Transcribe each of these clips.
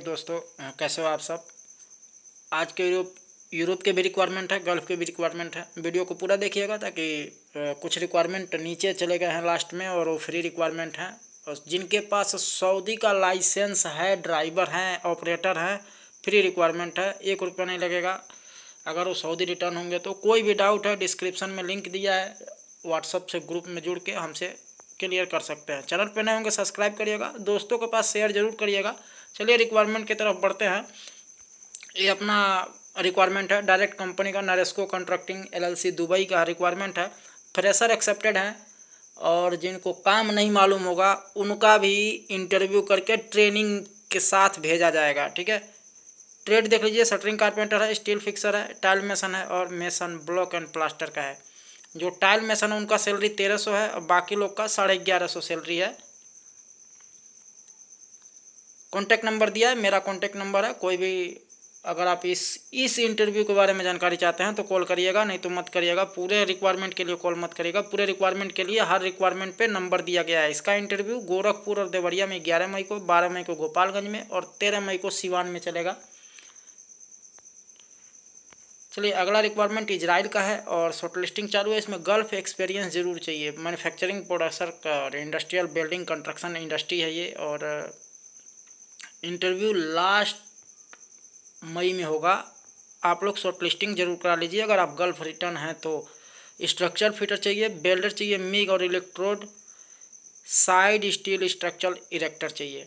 दोस्तों कैसे हो आप सब आज के यूरोप यूरोप के भी रिक्वायरमेंट है गल्फ के भी रिक्वायरमेंट है वीडियो को पूरा देखिएगा ताकि कुछ रिक्वायरमेंट नीचे चले गए हैं लास्ट में और वो फ्री रिक्वायरमेंट हैं और जिनके पास सऊदी का लाइसेंस है ड्राइवर हैं ऑपरेटर हैं फ्री रिक्वायरमेंट है एक रुपया नहीं लगेगा अगर वो सऊदी रिटर्न होंगे तो कोई भी डाउट है डिस्क्रिप्शन में लिंक दिया है व्हाट्सअप से ग्रुप में जुड़ के हमसे क्लियर कर सकते हैं चैनल पर नए होंगे सब्सक्राइब करिएगा दोस्तों के पास शेयर जरूर करिएगा चलिए रिक्वायरमेंट की तरफ बढ़ते हैं ये अपना रिक्वायरमेंट है डायरेक्ट कंपनी का नरेस्को कॉन्ट्रैक्टिंग एलएलसी दुबई का रिक्वायरमेंट है फ्रेशर एक्सेप्टेड हैं और जिनको काम नहीं मालूम होगा उनका भी इंटरव्यू करके ट्रेनिंग के साथ भेजा जाएगा ठीक है ट्रेड देख लीजिए शटरिंग कारपेंटर है स्टील फिक्सर है टाइल मेसन है और मेसन ब्लॉक एंड प्लास्टर का है जो टाइल मेसन है उनका सैलरी तेरह सौ है और बाकी लोग का साढ़े ग्यारह सौ सैलरी है कॉन्टैक्ट नंबर दिया है मेरा कॉन्टैक्ट नंबर है कोई भी अगर आप इस इस इंटरव्यू के बारे में जानकारी चाहते हैं तो कॉल करिएगा नहीं तो मत करिएगा पूरे रिक्वायरमेंट के लिए कॉल मत करिएगा पूरे रिक्वायरमेंट के लिए हर रिक्वायरमेंट पे नंबर दिया गया है इसका इंटरव्यू गोरखपुर और देवरिया में ग्यारह मई को बारह मई को गोपालगंज में और तेरह मई को सिवान में चलेगा चलिए अगला रिक्वायरमेंट इजराइल का है और शॉर्टलिस्टिंग चालू है इसमें गल्फ एक्सपीरियंस ज़रूर चाहिए मैन्युफैक्चरिंग प्रोडक्सर का और इंडस्ट्रियल बिल्डिंग कंस्ट्रक्शन इंडस्ट्री है ये और इंटरव्यू लास्ट मई में होगा आप लोग शॉर्ट लिस्टिंग जरूर करा लीजिए अगर आप गल्फ रिटर्न हैं तो स्ट्रक्चर फिटर चाहिए बेल्डर चाहिए मिग और electrode side steel structure erector चाहिए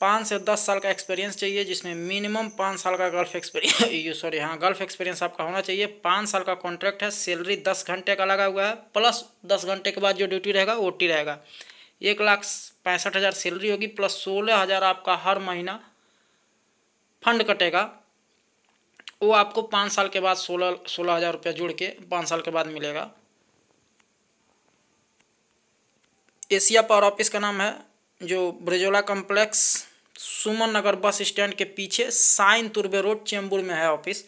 पाँच से दस साल का एक्सपीरियंस चाहिए जिसमें मिनिमम पाँच साल का गल्फ एक्सपीरियंस यू सॉरी हाँ गल्फ एक्सपीरियंस आपका होना चाहिए पाँच साल का कॉन्ट्रैक्ट है सैलरी दस घंटे का लगा हुआ है प्लस दस घंटे के बाद जो ड्यूटी रहेगा वो टी रहेगा एक लाख पैंसठ हज़ार सैलरी होगी प्लस सोलह हज़ार आपका हर महीना फंड कटेगा वो आपको पाँच साल के बाद सोलह सोलह हज़ार रुपया जुड़ के पाँच साल के बाद मिलेगा एशिया पावर ऑफिस का नाम है जो ब्रिजोला कॉम्प्लेक्स सुमन नगर बस स्टैंड के पीछे साइन तुर्बे रोड चेंबूर में है ऑफिस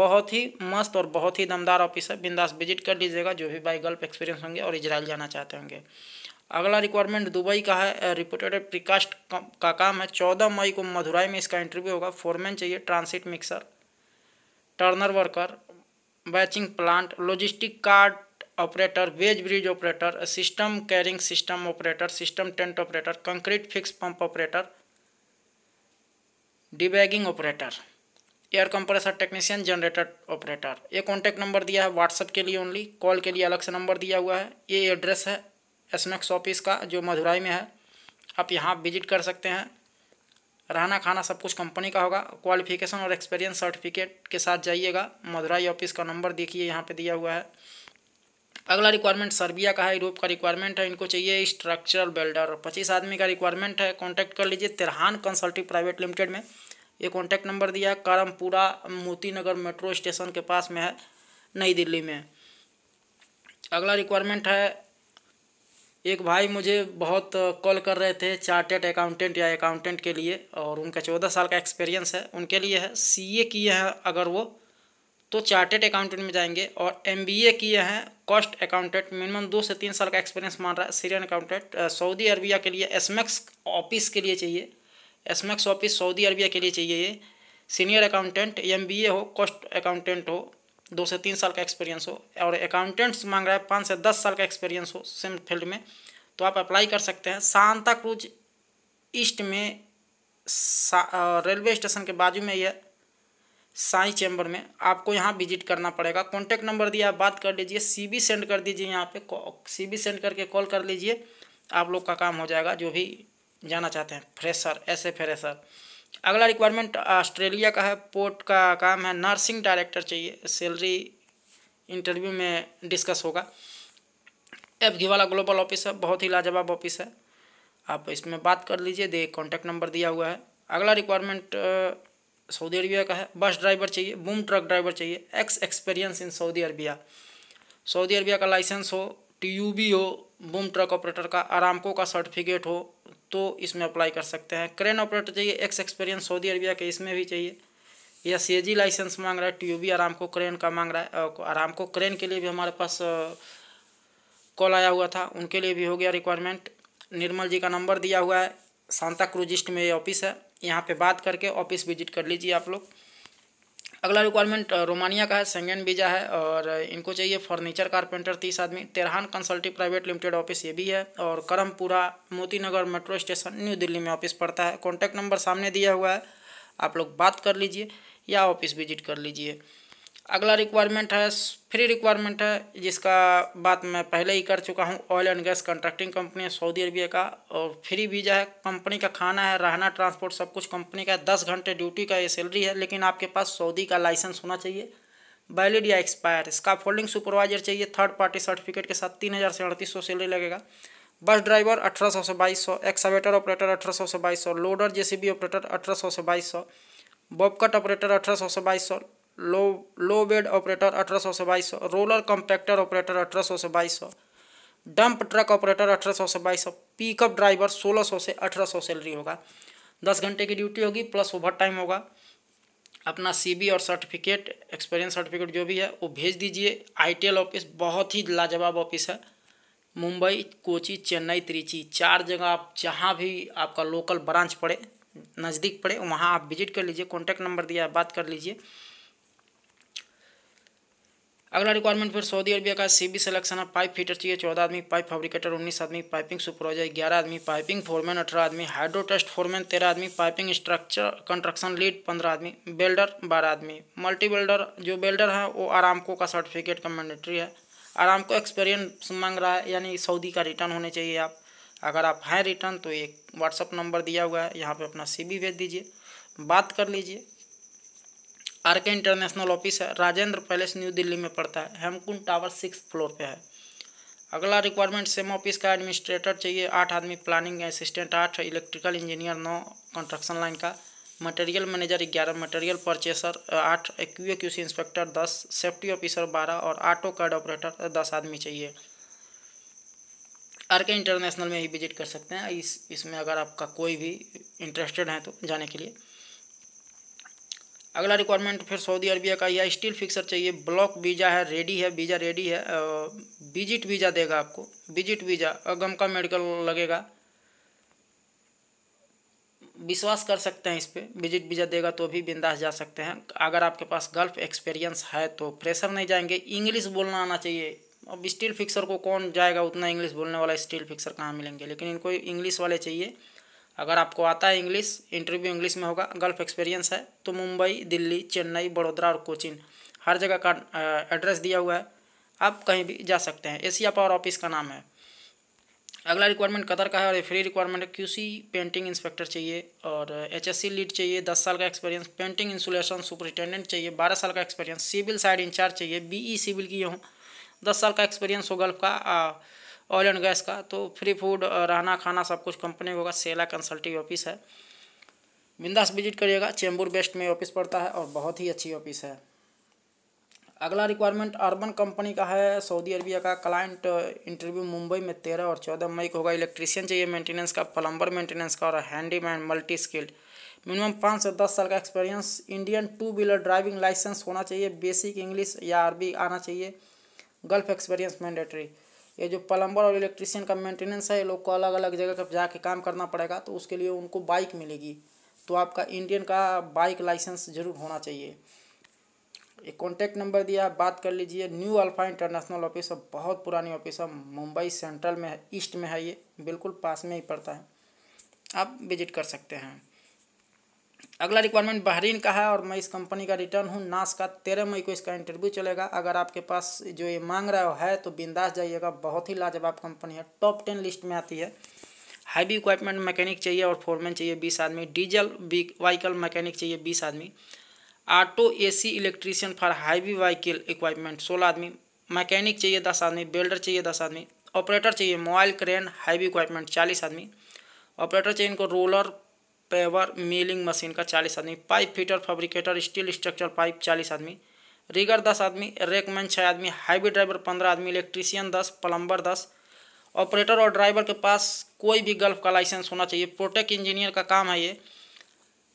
बहुत ही मस्त और बहुत ही दमदार ऑफिस है बिंदास विजिट कर लीजिएगा जो भी बाई गल्फ एक्सपीरियंस होंगे और इजराइल जाना चाहते होंगे अगला रिक्वायरमेंट दुबई का है रिपोर्टेड प्रिकास्ट का, काम है चौदह मई को मधुराई में इसका इंटरव्यू होगा फोरमैन चाहिए transit mixer turner worker batching plant logistic card operator weigh bridge operator system carrying system operator system tent operator concrete fix pump operator debagging operator air compressor technician generator operator ये contact number दिया है WhatsApp के लिए only call के लिए अलग से number दिया हुआ है ये एड्रेस है स्नैक्स ऑफिस का जो मधुराई में है आप यहाँ विजिट कर सकते हैं रहना खाना सब कुछ कंपनी का होगा क्वालिफिकेशन और एक्सपीरियंस सर्टिफिकेट के साथ जाइएगा मधुराई ऑफिस का नंबर देखिए यहाँ पे दिया हुआ है अगला रिक्वायरमेंट सर्बिया का है यूरोप का रिक्वायरमेंट है इनको चाहिए स्ट्रक्चरल बिल्डर पच्चीस आदमी का रिक्वायरमेंट है कॉन्टैक्ट कर लीजिए तिरहान कंसल्टिंग प्राइवेट लिमिटेड में ये कॉन्टैक्ट नंबर दिया करमपुरा मोती नगर मेट्रो स्टेशन के पास में है नई दिल्ली में अगला रिक्वायरमेंट है एक भाई मुझे बहुत कॉल कर रहे थे चार्टेड अकाउंटेंट या अकाउंटेंट के लिए और उनका चौदह साल का एक्सपीरियंस है उनके लिए है सीए किए हैं अगर वो तो चार्टेड अकाउंटेंट में जाएंगे और एमबीए किए हैं कॉस्ट अकाउंटेंट मिनिमम दो से तीन साल का एक्सपीरियंस मान रहा है सीरियन अकाउंटेंट सऊदी अरबिया के लिए एसमैक्स ऑफिस के लिए चाहिए एसमैक्स ऑफिस सऊदी अरबिया के लिए चाहिए ये सीनियर अकाउंटेंट एम हो कॉस्ट अकाउंटेंट हो दो से तीन साल का एक्सपीरियंस हो और अकाउंटेंट्स मांग रहा है पाँच से दस साल का एक्सपीरियंस हो सेम फील्ड में तो आप अप्लाई कर सकते हैं सांता क्रूज ईस्ट में रेलवे स्टेशन के बाजू में यह साई चैम्बर में आपको यहाँ विजिट करना पड़ेगा कॉन्टैक्ट नंबर दिया आप बात कर लीजिए सीबी सेंड कर दीजिए यहाँ पे सीबी सेंड करके कॉल कर लीजिए आप लोग का काम हो जाएगा जो भी जाना चाहते हैं फ्रेशर ऐसे फ्रेशर अगला रिक्वायरमेंट ऑस्ट्रेलिया का है पोर्ट का काम है नर्सिंग डायरेक्टर चाहिए सैलरी इंटरव्यू में डिस्कस होगा एफ घी वाला ग्लोबल ऑफिस है बहुत ही लाजवाब ऑफिस है आप इसमें बात कर लीजिए दे कॉन्टैक्ट नंबर दिया हुआ है अगला रिक्वायरमेंट सऊदी अरबिया का है बस ड्राइवर चाहिए बूम ट्रक ड्राइवर चाहिए ex experience in Saudi Arabia Saudi Arabia का लाइसेंस हो टी हो बूम ट्रक ऑपरेटर का आरामको का सर्टिफिकेट हो तो इसमें अप्लाई कर सकते हैं क्रेन ऑपरेटर चाहिए एक्स एक्सपीरियंस सऊदी अरबिया के इसमें भी चाहिए या सी लाइसेंस मांग रहा है टी यू आराम को क्रेन का मांग रहा है आराम को क्रेन के लिए भी हमारे पास कॉल आया हुआ था उनके लिए भी हो गया रिक्वायरमेंट निर्मल जी का नंबर दिया हुआ है सांता क्रूजिस्ट में ये ऑफिस है यहाँ पे बात करके ऑफिस विजिट कर लीजिए आप लोग अगला रिक्वायरमेंट रोमानिया का है सेंगेन वीज़ा है और इनको चाहिए फर्नीचर कारपेंटर तीस आदमी Tehran consulting private limited office ये भी है और Karampura Moti Nagar metro station new Delhi में ऑफिस पड़ता है कॉन्टैक्ट नंबर सामने दिया हुआ है आप लोग बात कर लीजिए या ऑफिस विजिट कर लीजिए अगला रिक्वायरमेंट है फ्री रिक्वायरमेंट है जिसका बात मैं पहले ही कर चुका हूँ oil and gas contracting company है सऊदी अरबिया का और फ्री वीज़ा है कंपनी का खाना है रहना ट्रांसपोर्ट सब कुछ कंपनी का है दस घंटे ड्यूटी का ये सैलरी है लेकिन आपके पास सऊदी का लाइसेंस होना चाहिए वैलिड या एक्सपायर इसका फोल्डिंग सुपरवाइजर चाहिए थर्ड पार्टी सर्टिफिकेट के साथ तीन हज़ार से अड़तीस सौ सैलरी लगेगा बस ड्राइवर अठारह सौ से बाईस सौ एक्सावेटर ऑपरेटर अठारह सौ से बाईस सौ लोडर जेसीबी ऑपरेटर अठारह सौ से बाईस सौ बॉबकट ऑपरेटर अठारह सौ से बाईस सौ लो लो बेड ऑपरेटर अठारह सौ से बाईस सौ रोलर कंपैक्टर ऑपरेटर अठारह सौ से बाईस सौ डंप ट्रक ऑपरेटर अठारह सौ से बाईस सौ पिकअप ड्राइवर सोलह सौ से अठारह सौ सैलरी होगा दस घंटे की ड्यूटी होगी प्लस ओवर टाइम होगा अपना सीबी और सर्टिफिकेट एक्सपीरियंस सर्टिफिकेट जो भी है वो भेज दीजिए आई ऑफिस बहुत ही लाजवाब ऑफिस है मुंबई कोची चेन्नई त्रिची चार जगह आप जहाँ भी आपका लोकल ब्रांच पड़े नज़दीक पड़े वहाँ आप विजिट कर लीजिए कॉन्टैक्ट नंबर दिया है बात कर लीजिए अगला रिक्वायरमेंट फिर सऊदी अरबिया का सी बी सलेक्शन है पाइप फिटर चाहिए चौदह आदमी पाइप फैब्रिकेटर उन्नीस आदमी पाइपिंग सुपरवाइजर ग्यारह आदमी पाइपिंग फोरमैन अठारह आदमी हाइड्रो टेस्ट फोरमैन तेरह आदमी पाइपिंग स्ट्रक्चर कंस्ट्रक्शन लीड पंद्रह आदमी बेल्डर बारह आदमी मल्टी बेल्डर जो बेल्डर है वो आरामको का सर्टिफिकेट का मैंडेटरी है आरामको एक्सपीरियंस मांग रहा है यानी सऊदी का रिटर्न होने चाहिए आप अगर आप हैं रिटर्न तो एक व्हाट्सअप नंबर दिया हुआ है यहाँ पर अपना सी भेज दीजिए बात कर लीजिए आर के इंटरनेशनल ऑफिस है राजेंद्र पैलेस न्यू दिल्ली में पड़ता है हेमकुंड टावर सिक्स फ्लोर पे है अगला रिक्वायरमेंट सेम ऑफिस का एडमिनिस्ट्रेटर चाहिए आठ आदमी प्लानिंग असिस्टेंट आठ इलेक्ट्रिकल इंजीनियर नौ कंस्ट्रक्शन लाइन का मटेरियल मैनेजर ग्यारह मटेरियल परचेसर आठ क्यू क्यू सी इंस्पेक्टर दस सेफ्टी ऑफिसर बारह और ऑटो कार्ड ऑपरेटर दस आदमी चाहिए आर के इंटरनेशनल में ही विजिट कर सकते हैं इस इसमें अगर आपका कोई भी इंटरेस्टेड है तो जाने के लिए अगला रिक्वायरमेंट फिर सऊदी अरबिया का या स्टील फिक्सर चाहिए ब्लॉक वीज़ा है रेडी है वीज़ा रेडी है विजिट वीज़ा देगा आपको विजिट वीज़ा अगम का मेडिकल लगेगा विश्वास कर सकते हैं इस पर विजिट वीज़ा देगा तो भी बिंदास जा सकते हैं अगर आपके पास गल्फ एक्सपीरियंस है तो प्रेशर नहीं जाएंगे इंग्लिश बोलना आना चाहिए अब स्टील फिक्सर को कौन जाएगा उतना इंग्लिश बोलने वाला स्टील फिक्सर कहाँ मिलेंगे लेकिन इनको इंग्लिश वाले चाहिए अगर आपको आता है इंग्लिश इंटरव्यू इंग्लिश में होगा गल्फ एक्सपीरियंस है तो मुंबई दिल्ली चेन्नई बड़ोदरा और कोचिन हर जगह का एड्रेस दिया हुआ है आप कहीं भी जा सकते हैं एशिया पावर ऑफिस का नाम है अगला रिक्वायरमेंट कतर का है और फ्री रिक्वायरमेंट है क्यूसी पेंटिंग इंस्पेक्टर चाहिए और एचएससी लीड चाहिए दस साल का एक्सपीरियंस पेंटिंग इंसुलेशन सुपरिटेंडेंट चाहिए बारह साल का एक्सपीरियंस सिविल साइड इंचार्ज चाहिए बीई सिविल e की हो दस साल का एक्सपीरियंस हो गल्फ का ऑयल एंड गैस का तो फ्री फूड रहना खाना सब कुछ कंपनी होगा सेला कंसल्टिंग ऑफिस है बिंदास विजिट करिएगा चेंबूर बेस्ट में ऑफिस पड़ता है और बहुत ही अच्छी ऑफिस है अगला रिक्वायरमेंट अर्बन कंपनी का है सऊदी अरबिया का क्लाइंट इंटरव्यू मुंबई में तेरह और चौदह मई को होगा इलेक्ट्रीशियन चाहिए मेंटेनेंस का प्लम्बर मेंटेनेंस का और हैंडीमैन मल्टी स्किल्ड मिनिमम पाँच से दस साल का experience Indian two wheeler driving licence होना चाहिए बेसिक इंग्लिश या अरबी आना चाहिए गल्फ एक्सपीरियंस मैंडेटरी ये जो प्लम्बर और इलेक्ट्रीशियन का मेंटेनेंस है ये लोग को अलग अलग जगह पर जाके काम करना पड़ेगा तो उसके लिए उनको बाइक मिलेगी तो आपका इंडियन का बाइक लाइसेंस जरूर होना चाहिए एक कॉन्टैक्ट नंबर दिया बात कर लीजिए न्यू अल्फा इंटरनेशनल ऑफिस है बहुत पुरानी ऑफिस है मुंबई सेंट्रल में है ईस्ट में है ये बिल्कुल पास में ही पड़ता है आप विजिट कर सकते हैं अगला रिक्वायरमेंट बहरीन का है और मैं इस कंपनी का रिटर्न हूँ नास का तेरह मई को इसका इंटरव्यू चलेगा अगर आपके पास जो ये मांग रहा है तो बिंदास जाइएगा बहुत ही लाजवाब कंपनी है टॉप टेन लिस्ट में आती है हैवी इक्वाइपमेंट मैकेनिक चाहिए और फोरमैन चाहिए बीस आदमी डीजल वाइकल मैकेनिक चाहिए बीस आदमी ऑटो सी electrician for heavy vehicle equipment सोलह आदमी मैकेनिक चाहिए दस आदमी बिल्डर चाहिए दस आदमी ऑपरेटर चाहिए मोबाइल क्रेन हैवी इक्वाइपमेंट चालीस आदमी ऑपरेटर चाहिए इनको रोलर पेवर मिलिंग मशीन का चालीस आदमी pipe fitter fabricator steel structure pipe चालीस आदमी रिगर दस आदमी रेकमैन छः आदमी हाईवी ड्राइवर पंद्रह आदमी इलेक्ट्रीशियन दस प्लम्बर दस ऑपरेटर और ड्राइवर के पास कोई भी गल्फ का लाइसेंस होना चाहिए प्रोटेक्ट इंजीनियर का काम है ये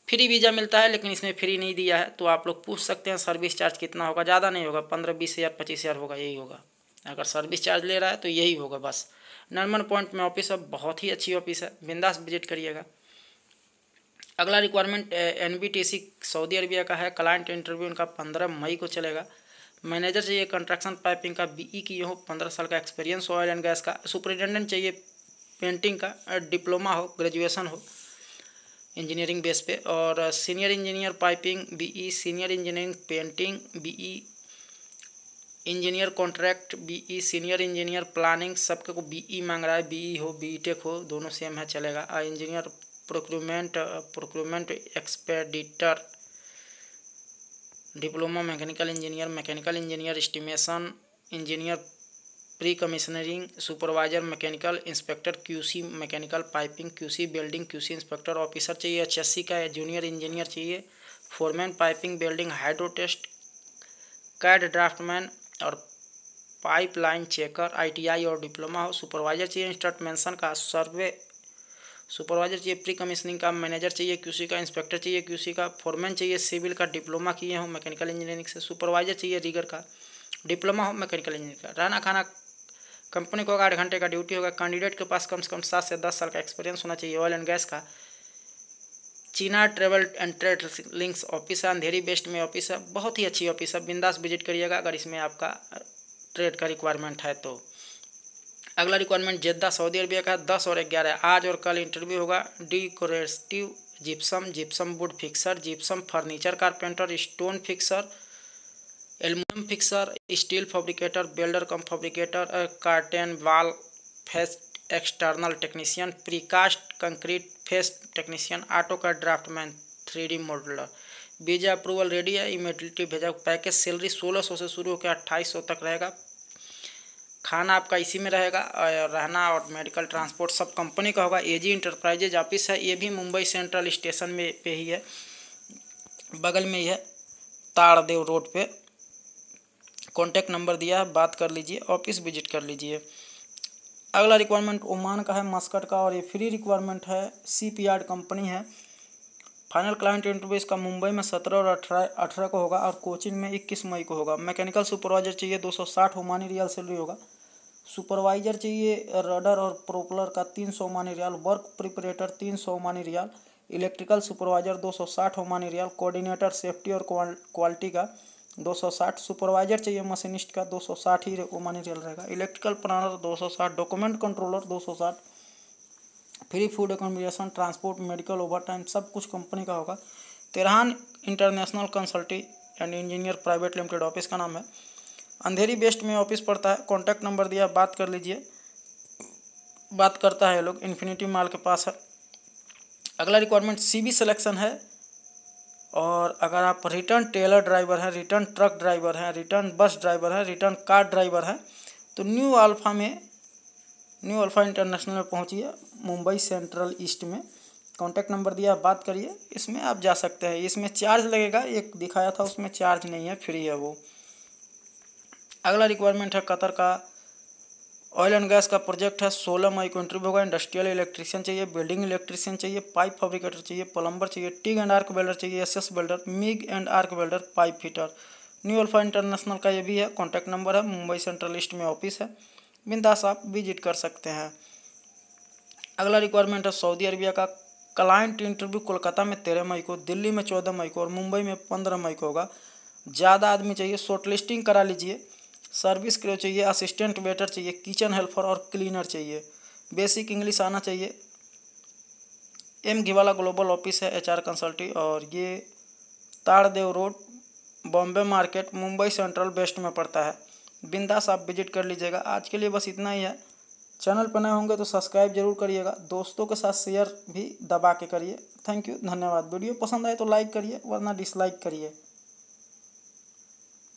फ्री वीज़ा मिलता है लेकिन इसमें फ्री नहीं दिया है तो आप लोग पूछ सकते हैं सर्विस चार्ज कितना होगा ज़्यादा नहीं होगा पंद्रह बीस हज़ार पच्चीस हज़ार होगा यही होगा अगर सर्विस चार्ज ले रहा है तो यही होगा बस नरमन पॉइंट में ऑफिस है बहुत ही अच्छी ऑफिस है बिंदास विजिट करिएगा अगला requirement N B T C Saudi Arabia का है क्लाइंट इंटरव्यू इनका पंद्रह मई को चलेगा मैनेजर चाहिए कंस्ट्रक्शन पाइपिंग का बी ई e की हो पंद्रह साल का एक्सपीरियंस हो ऑयल एंड गैस का सुपरिटेंडेंट चाहिए पेंटिंग का डिप्लोमा हो ग्रेजुएशन हो इंजीनियरिंग बेस पे और senior engineer piping BE senior engineering painting BE engineer contract BE senior engineer planning सबके को बीई e मांग रहा है बीई e हो बीटेक हो दोनों सेम है चलेगा engineer procurement procurement expediter diploma mechanical engineer mechanical engineer estimation engineer pre commissioning supervisor mechanical inspector QC mechanical piping QC building QC inspector officer चाहिए एच का जूनियर इंजीनियर चाहिए foreman piping building hydro test CAD draftsman और pipeline checker ITI और diploma हो supervisor चाहिए installation का survey supervisor चाहिए pre commissioning का मैनेजर चाहिए क्यूसी का इंस्पेक्टर चाहिए क्यूसी का फोरमैन चाहिए सिविल का डिप्लोमा किए हो मैकेनिकल इंजीनियरिंग से सुपरवाइजर चाहिए रिगर का डिप्लोमा हो मैकेनिकल इंजीनियरिंग का राना खाना कंपनी को होगा आठ घंटे का ड्यूटी होगा कैंडिडेट के पास कम से कम सात से दस साल का एक्सपीरियंस होना चाहिए ऑयल एंड गैस का चीना travel and trade links office है अंधेरी बेस्ट में ऑफिस है बहुत ही अच्छी ऑफिस है बिंदास विजिट करिएगा अगर इसमें आपका ट्रेड का रिक्वायरमेंट है तो अगला रिक्वायरमेंट जिद्दा सऊदी अरबिया का है दस और ग्यारह आज और कल इंटरव्यू होगा decorative gypsum gypsum wood fixer gypsum furniture carpenter stone fixer aluminium fixer steel fabricator welder cum fabricator curtain wall face external technician precast concrete face technician auto का draftsman three D modeller visa approval ready है immediately भेजा package salary सोलह सौ से शुरू होकर अट्ठाईस सौ तक रहेगा खाना आपका इसी में रहेगा और रहना और मेडिकल ट्रांसपोर्ट सब कंपनी का होगा एजी इंटरप्राइजेज ऑफिस है ये भी मुंबई सेंट्रल स्टेशन में पे ही है बगल में ही है ताड़देव रोड पे कॉन्टैक्ट नंबर दिया है बात कर लीजिए ऑफिस विजिट कर लीजिए अगला रिक्वायरमेंट ओमान का है मस्कट का और ये फ्री रिक्वायरमेंट है सी कंपनी है फाइनल क्लाइंट इंटरव्यू इसका मुंबई में सत्रह और अठारह अठारह को होगा और कोचिंग में इक्कीस मई को होगा मैकेनिकल सुपरवाइजर चाहिए दो सौ साठ ओमानी रियल सैलरी होगा सुपरवाइजर चाहिए रडर और प्रोपलर का तीन सौ ओमानी रियाल वर्क प्रिपरेटर तीन सौ ओमानी रियाल इलेक्ट्रिकल सुपरवाइजर दो सौ साठ ओमानी रियाल कोऑर्डिनेटर सेफ्टी और क्वालिटी का दो सौ साठ सुपरवाइजर चाहिए मशीनिस्ट का दो सौ साठ ही ओमानी रियल रहेगा इलेक्ट्रिकल प्लानर दो सौ साठ डॉक्यूमेंट कंट्रोलर दो सौ साठ free food accommodation transport medical over time सब कुछ कंपनी का होगा तेरहान international consultancy and engineer private limited office का नाम है अंधेरी बेस्ट में ऑफिस पड़ता है कॉन्टैक्ट नंबर दिया बात कर लीजिए बात करता है लोग इन्फिनिटी माल के पास है अगला रिक्वायरमेंट सी बी सिलेक्शन है और अगर आप रिटर्न टेलर ड्राइवर हैं रिटर्न ट्रक ड्राइवर हैं रिटर्न बस ड्राइवर हैं रिटर्न कार ड्राइवर हैं तो न्यू अल्फ़ा में न्यू अल्फ़ा इंटरनेशनल में पहुंचिए मुंबई सेंट्रल ईस्ट में कॉन्टैक्ट नंबर दिया बात करिए इसमें आप जा सकते हैं इसमें चार्ज लगेगा एक दिखाया था उसमें चार्ज नहीं है फ्री है वो अगला रिक्वायरमेंट है कतर का ऑयल एंड गैस का प्रोजेक्ट है सोलह मई को इंटरव्यू होगा इंडस्ट्रियल इलेक्ट्रीशियन चाहिए बिल्डिंग इलेक्ट्रीशियन चाहिए पाइप फैब्रिकेटर चाहिए प्लम्बर चाहिए टिग एंड आर्क बेल्डर चाहिए S S welder MIG and arc welder pipe fitter new alpha international का ये भी है कॉन्टैक्ट नंबर है मुंबई सेंट्रल ईस्ट में ऑफिस है बिंदास आप विजिट कर सकते हैं अगला रिक्वायरमेंट है सऊदी अरबिया का क्लाइंट इंटरव्यू कोलकाता में तेरह मई को दिल्ली में चौदह मई को और मुंबई में पंद्रह मई को होगा ज़्यादा आदमी चाहिए शॉर्ट लिस्टिंग करा लीजिए सर्विस क्रो चाहिए असिस्टेंट वेटर चाहिए किचन हेल्पर और क्लीनर चाहिए बेसिक इंग्लिश आना चाहिए एम घिवाला ग्लोबल ऑफिस है एचआर कंसल्टी और ये ताड़देव road Bombay market Mumbai central west में पड़ता है बिंदास आप विजिट कर लीजिएगा आज के लिए बस इतना ही है चैनल पर नए होंगे तो सब्सक्राइब जरूर करिएगा दोस्तों के साथ शेयर भी दबा के करिए थैंक यू धन्यवाद वीडियो पसंद आए तो लाइक करिए वरना डिसलाइक करिए